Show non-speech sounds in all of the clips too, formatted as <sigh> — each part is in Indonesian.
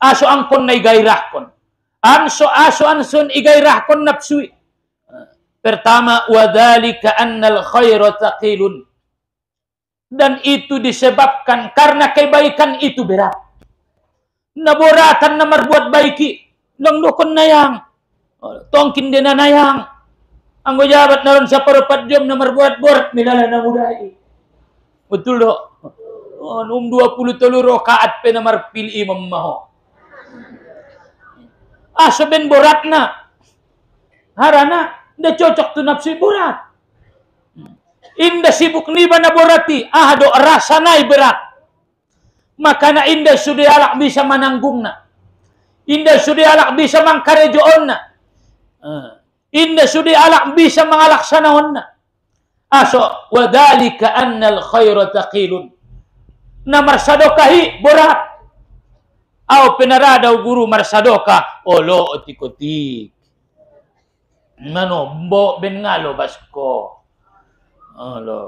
aso angkon na igairahkon. Anso aso ansun igairahkon napsui. Pertama, wadhalika annal khairu taqilun. Dan itu disebabkan karena kebaikan itu berat. Naboratan na marbuat baiki. Langdukon na yang. Tongkin din na nayang. Ang gujabat na sa parupat jam na marbuat bort. Milala na mudai. Betul dok. Um 20 telur rokaat pe na marpili imam maho. Asa bin burat na. Harana, da cocok tu nafsi burat. Inda sibuk ni ba na burati, ahado rasa nai berat. Maka na inda sudi alak bisa mananggung na. Inda sudi alak bisa mangkarejoon na. Ah. Inda sudi alak bisa mangalaksanaon na. Aso, ah, wadalika annal khairu taqilun. Namar sadokahi burat. au penarada uguru marsadoka olo otikotik mano mbo bengalo basko olo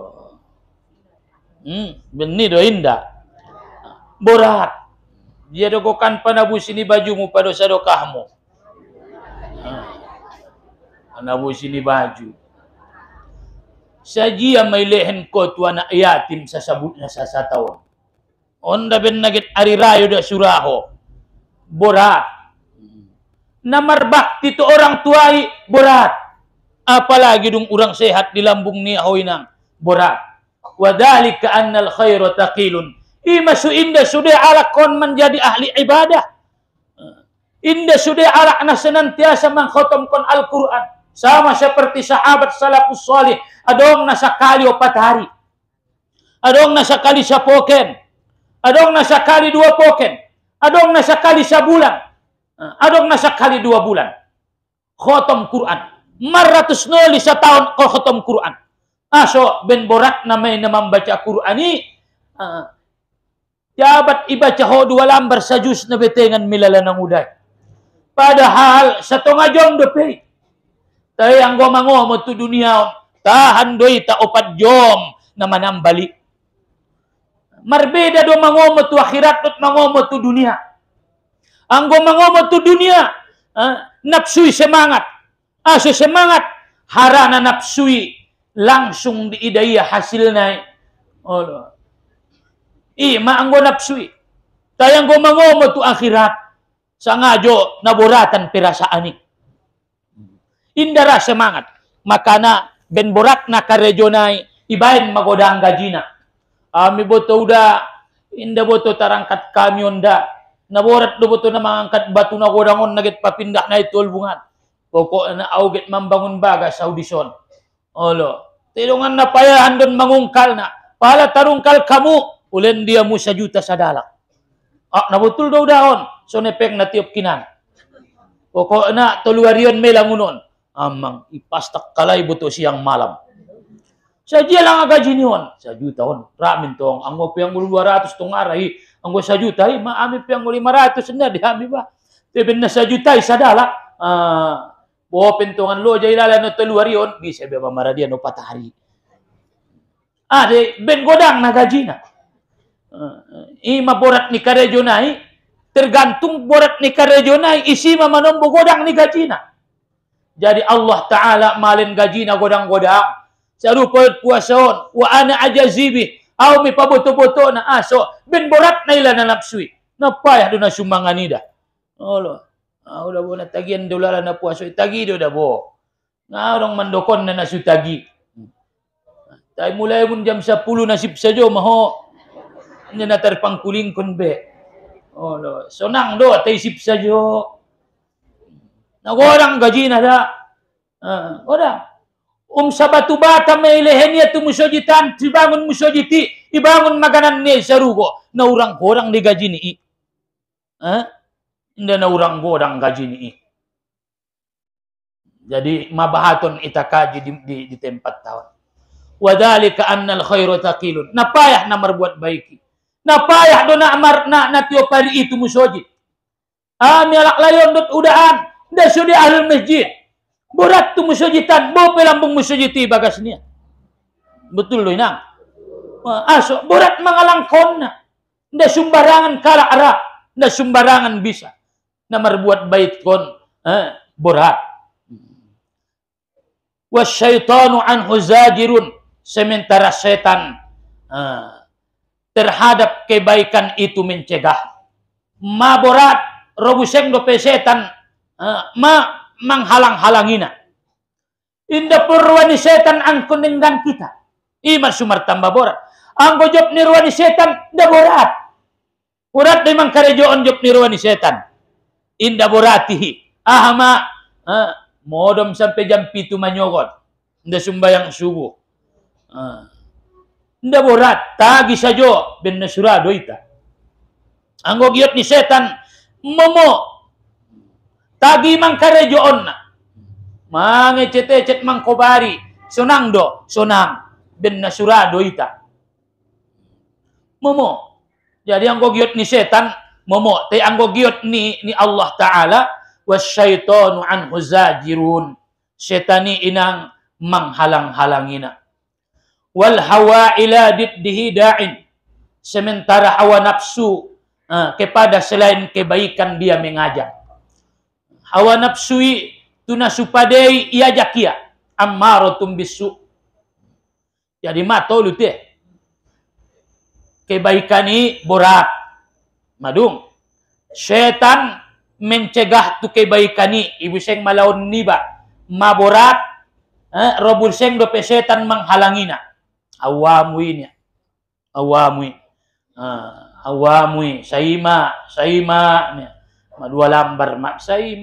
hmm do inda borat dia dogokan panabu sini bajumu pada sadokahmu ah. panabu sini baju sajia mailehen ko anak yatim sasabutnya sasataon onda ben nagit ari rayo da suraho borat, Namar bakti tu orang tuai borat, Apalagi dong orang sehat di lambung ni hoinang borat, Wadhalika annal khairu taqilun. su indah sudah ala kon menjadi ahli ibadah. Indah sudah ala nasenanti senantiasa kon Al-Quran. Sama seperti sahabat salafus salih. Adong nasakali opat hari. Adong nasakali sapoken. Adong nasakali dua poken adong nasa sakali sa bulan, ah, adong nasa sakali dua bulan. Khotom Quran. Maratus noli sa tahun ko khotom Quran. Aso ah, ben borak namai namam baca Qurani, ni, dapat ah, ibaca ho dua lambar sajus Diyos na betengan milala ng Padahal satu ngajom dope, tayang gua gomangomot to dunia, tahan doi ta opat jom na balik. Marbeda do mangomo tu akhirat tu mangomo tu dunia. Anggo mangomo tu dunia, eh, nafsui semangat. asu ah, semangat, harana nafsui langsung diidaya hasilnya. Allah. Oh, I anggo nafsui. Tayang go mangomo tu akhirat. Sangajo naboratan perasaani. Indara semangat. Makana ben borat na karejonai ibain magodang gajina. Ami boto da, inda boto tarangkat kamion da. Naborat do boto na mangangkat batu na na get papindak na itulbungan. Koko na augit mambangon baga sa audisyon. Olo. Tilungan na payahan doon mangungkal na. Pala tarungkal kamu, ulen dia mo sa juta sa dalak. Ah, nabutul daw daon. So nepek na tiop kinan. Koko na tuluwarion may langunon. Amang ipastak kalay buto siyang malam. Saja lang aga jiniwan. satu tahun hon. Ramin tong. Ang mo piyang 200 tong aray. Ang mo sa juta. Ay, maami piyang mulu 500 na. Di hami ba? Tibin na juta. Isa dala. Uh, ah, Buhopin loja ilala no teluar yon. Bisa ba maradian no patahari. Ah, di ben godang nagaji na. Uh, ah, ima borat ni karejo na Tergantung borat ni karejo na isi mamanombo godang ni gajina. Jadi Allah Ta'ala malin gajina godang-godang sarupad puasaon wa ana ajazibi au mi paboto-boto na aso bin borat na ila na napsui napayah do na sumangani da olo ah udah bo na tagian dolara na puaso tagi do da bo na orang mandokon na nasu tagi tay mulai pun jam 10 nasib sajo maho nya na terpangkuling kon be olo sonang do tay sip sajo na gorang gaji na da ah, uh, Um sabatu bata meile henia tu musojitan dibangun musojiti ibangun makanan ne sarugo na urang gorang ni gaji ni i eh? inda na urang gorang gaji ni i jadi mabahaton itakaji di, di, di tempat tawan wadhalika anna al khairu taqilun napayah na marbuat baiki napayah do na amar na natio pari itu musojit Ah, alak layon dot udaan da sudi ahli masjid Borat tu musujitan, bope lambung musujiti bagasnya. Betul loh nang. Aso, borat mengalangkona. Nda sumbarangan kala ara, nda sumbarangan bisa. nda merbuat bait kon, eh, borat. Wasyaitanu an huzajirun Sementara setan eh, terhadap kebaikan itu mencegah. Ma borat, robuseng dope setan. Eh, ma menghalang-halangina. Inda purwani setan ang kuningan kita. Iman sumar tambah borat. Angko job nirwani setan da borat. Urat memang karejoon job nirwani setan. Inda boratihi. Ahama. Ah, modom sampai jam pitu manyogot. Inda sumbayang subuh. Ah. Inda borat. Tagi sajo. Ben nasura doita. Ang giot ni setan. Momo tagi mang karejo onna mange cete cet mang kobari sonang do sonang benna surado ita momo jadi anggo giot ni setan momo te anggo giot ni ni Allah taala wasyaitanu an huzajirun, setani inang manghalang-halangina wal hawa ila diddihi da'in sementara hawa nafsu uh, kepada selain kebaikan dia mengajak hawa nafsui tuna supadei ia jakia ammarotum bisu jadi mato lu teh kebaikan ini borak madung setan mencegah tu kebaikan ini ibu seng malaun niba borak eh, robul seng dope setan menghalangina awamui ini awamui uh, ah, awamu saima saima dua lambar mak saya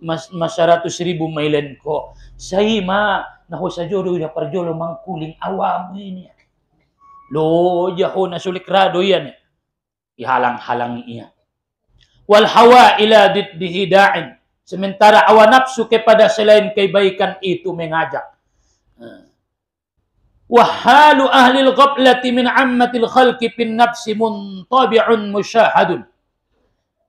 mas masaratus ribu mailen ko saya ma nahu sa jodo ya parjolo mangkuling awam ini lo jaho na ya yan ihalang-halang iya wal hawa ila dit dihidain. sementara awa nafsu kepada selain kebaikan itu mengajak wahalu al-ghaflati min ammatil khalqi bin nafsi muntabi'un musyahadun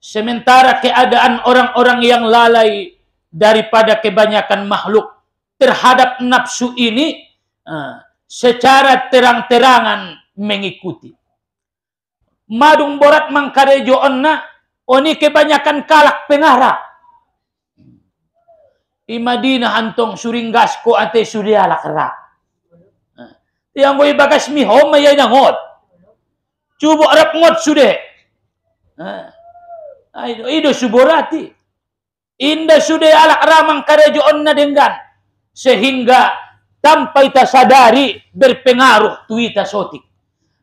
Sementara keadaan orang-orang yang lalai daripada kebanyakan makhluk terhadap nafsu ini eh, secara terang-terangan mengikuti. Madung borat mangkarejo onna oni kebanyakan kalak pengara. Madinah antong suringgas ko ate surialak ra. Eh, yang gue bagas mi home ya ngot. Cuba arap ngot sude. Eh, Ah, ido suborati. Inda sudah alak ramang karejo onna dengan sehingga tanpa kita sadari berpengaruh tuita sotik.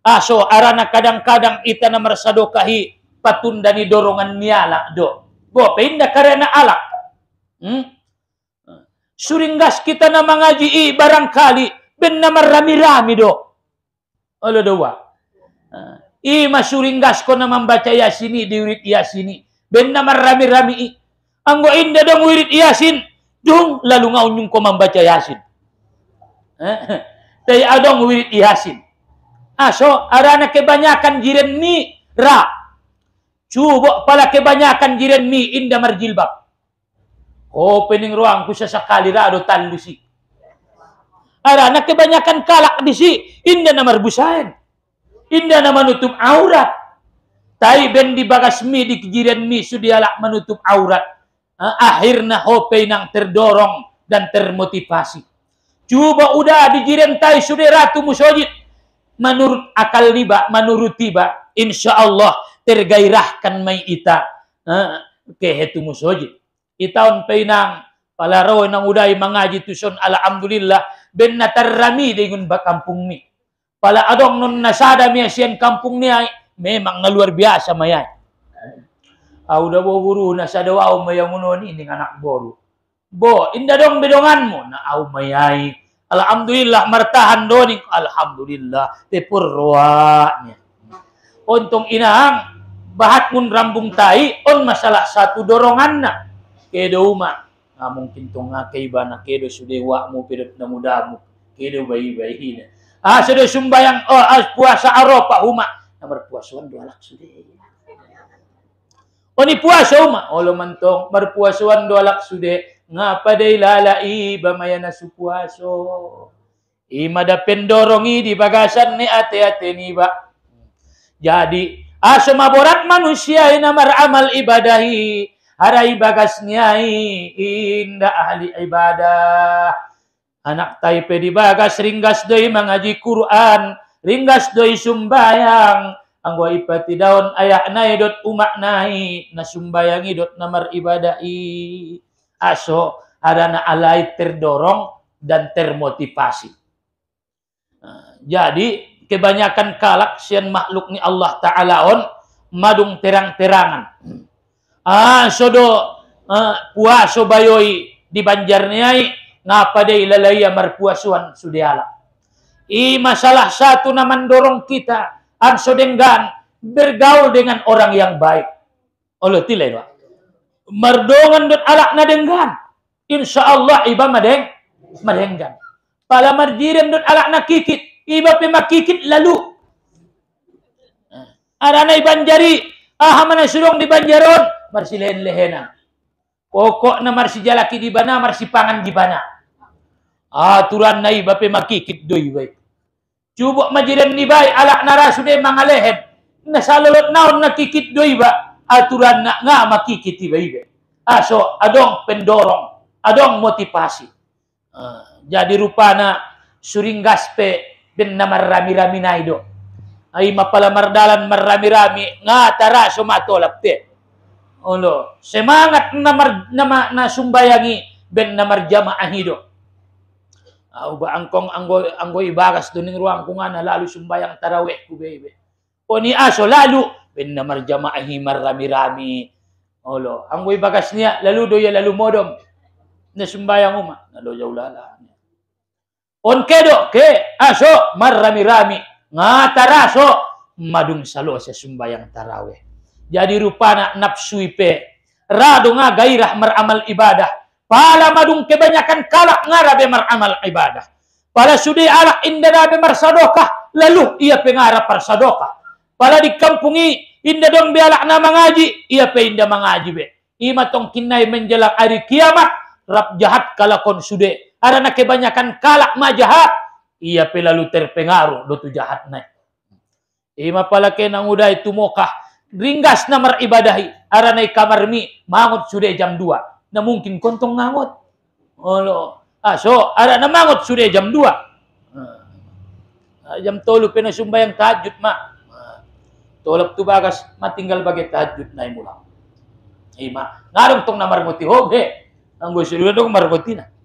Aso ah, arana kadang-kadang ita na patunda ni dorongan niala do. Bo pinda karena alak. Hmm? Suringgas kita na mangaji i barangkali ben na marami-rami do. Allah doa. Ah. I suringgas ko na membaca yasini di wirid i Ben marami rami-rami. Anggo inda dong wirid yasin. Dung lalu ngaunyong ko membaca yasin. Eh, <laughs> Tay adong wirid yasin. Aso ah, arana kebanyakan jiren mi ra. cubo pala kebanyakan jiren mi inda marjilbab. Opening oh, ruang ku sesekali ra do tandusi Arana kebanyakan kalak si inda na marbusayan na menutup aurat. Tai ben di bagas mi di kejiran mi sudialak menutup aurat. Akhirnya hope nang terdorong dan termotivasi. Cuba udah di jiran tai sudah ratu musyajid. Menurut akal riba, menurut tiba, insya Allah tergairahkan mai ita kehetu musojid. Itaon penang palaraw nang uday mangaji tuson alhamdulillah ben natarrami dengan bakampung mi. Pala adong nun nasada miya siyan kampung niya, memang nga luar biasa maya. Au da bo guru nasada sa daw mayang ini anak boru. Bo, inda dong bedongan mo na au mayay. Alhamdulillah martahan doni alhamdulillah pepurwa niya. Untung inang, bahat mun rambung tai on masalah satu dorongan na kedo uma na mungkin tong nga kay ba na kedo sudewa mu pirut na mudamu kedo bayi-bayi na Ah sedih sumbayang oh as ah, puasa aropa huma. nomor puasa dua lak sudah oh, Oni puasa huma. Olo oh, mantong marpuasuan dua lak sude. Nga paday lalai bamayana su puaso. Imada pendorongi di bagasan ni ate-ate ni ba. Jadi aso ah, maborat manusia namar amal ibadahi. Harai bagasnya indah ahli ibadah anak Taipei di bagas ringgas doi mengaji Quran ringgas doi sumbayang angwa ipati daun ayak nai dot umak nai na sumbayangi dot namar ibadai aso adana alai terdorong dan termotivasi nah, jadi kebanyakan kalak sian makhluk ni Allah Ta'ala on madung terang-terangan ah sodo uh, ah, puaso bayoi di banjarniai na pada ilalaya marpuasuan sudiala. I masalah satu naman dorong kita anso denggan bergaul dengan orang yang baik. Oleh tilai wa. Merdongan dan alak na denggan. Insya Allah iba madeng madenggan. Pala mardirim dan alak na kikit. Iba pima kikit lalu. Arana ibanjari. Ahamana surong di banjaron. Marsilain lehena. Kokok na marsi jalaki di bana, marsi pangan di bana. Aturan ah, nai bape makikit doi bai Cuba majiran ni alak narasude mangalehen. Nasalalot naon nakikit doi ba. Aturan nak nga makikiti bai Ah Aso adong pendorong, adong motivasi. Ah, jadi rupana suring gaspe bin namar rami-rami naido. ai mapala mardalan marami-rami nga tara sumatolap te. Olo, semangat na, mar, na, na sumbayangi ben na marjamaahido. Au ba angkong anggo anggo ibagas duning ruang kung lalu sumbayang tarawih ku baby. O oh, ni aso ah, lalu ben na marjamaahi marami-rami. Ulo, anggo bagas niya ah, lalo do ya lalu modom na sumbayang uma na yaw ulala. On kedo ke aso ah, mar rami nga taraso madung salo sa sumbayang tarawih jadi rupana nafsu ipe rado nga gairah meramal ibadah pala madung kebanyakan kalak ngarabe meramal ibadah pala sudi alak be marsadokah lalu ia pengara persadokah pala di kampungi Inda dong alak nama ngaji ia pe inda mangaji be. Ima tong kinai menjelang hari kiamat, rap jahat kalakon sude. Arana kebanyakan kalak ma ia pe lalu terpengaruh dotu jahat naik. Ima pala ke nang udah itu mokah, ringgas namar ibadahi aranai mi mangut sudah jam 2 na mungkin kontong ngangut olo ah so ara na mangut sudah jam 2 ah, jam tolu pena sumbayang tahajud ma ah, tolap tu bagas tinggal bagai tahajud na imula ima ngarung tong namar moti hobe anggo sudah dong margotina